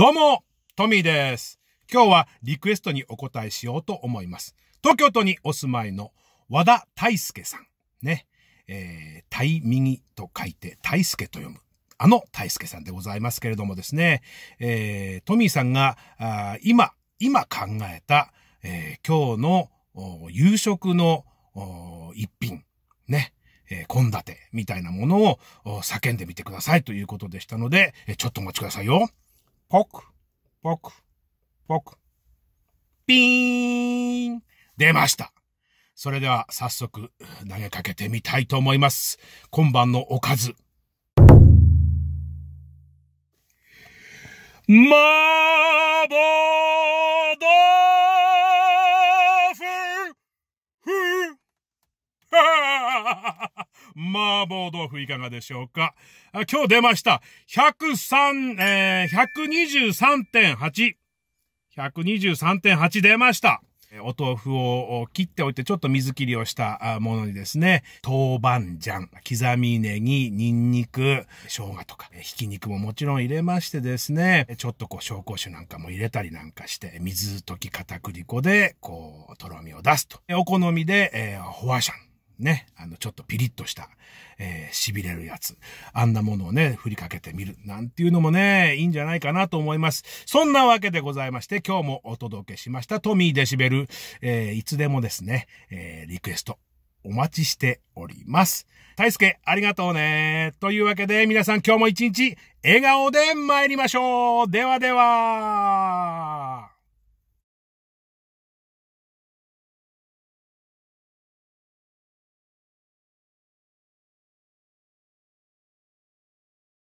どうも、トミーです。今日はリクエストにお答えしようと思います。東京都にお住まいの和田大輔さん。ね。えー、タイ右と書いて大輔と読む。あの大輔さんでございますけれどもですね。えー、トミーさんが、あ今、今考えた、えー、今日の夕食の一品。ね。え献立みたいなものを叫んでみてくださいということでしたので、えちょっとお待ちくださいよ。ポク、ポク、ポク。ピーン出ましたそれでは早速投げかけてみたいと思います。今晩のおかず。まーぼー麻婆豆腐いかがでしょうか今日出ました。103、えー、123.8。123.8出ました。お豆腐を切っておいて、ちょっと水切りをしたものにですね、豆板醤、刻みネギ、ニンニク、生姜とか、ひき肉ももちろん入れましてですね、ちょっとこう紹興酒なんかも入れたりなんかして、水溶き片栗粉で、こう、とろみを出すと。お好みで、えー、ホワシャン。ね、あの、ちょっとピリッとした、えー、痺れるやつ。あんなものをね、振りかけてみる。なんていうのもね、いいんじゃないかなと思います。そんなわけでございまして、今日もお届けしました、トミーデシベル。えー、いつでもですね、えー、リクエスト、お待ちしております。大輔、ありがとうね。というわけで、皆さん今日も一日、笑顔で参りましょうではでは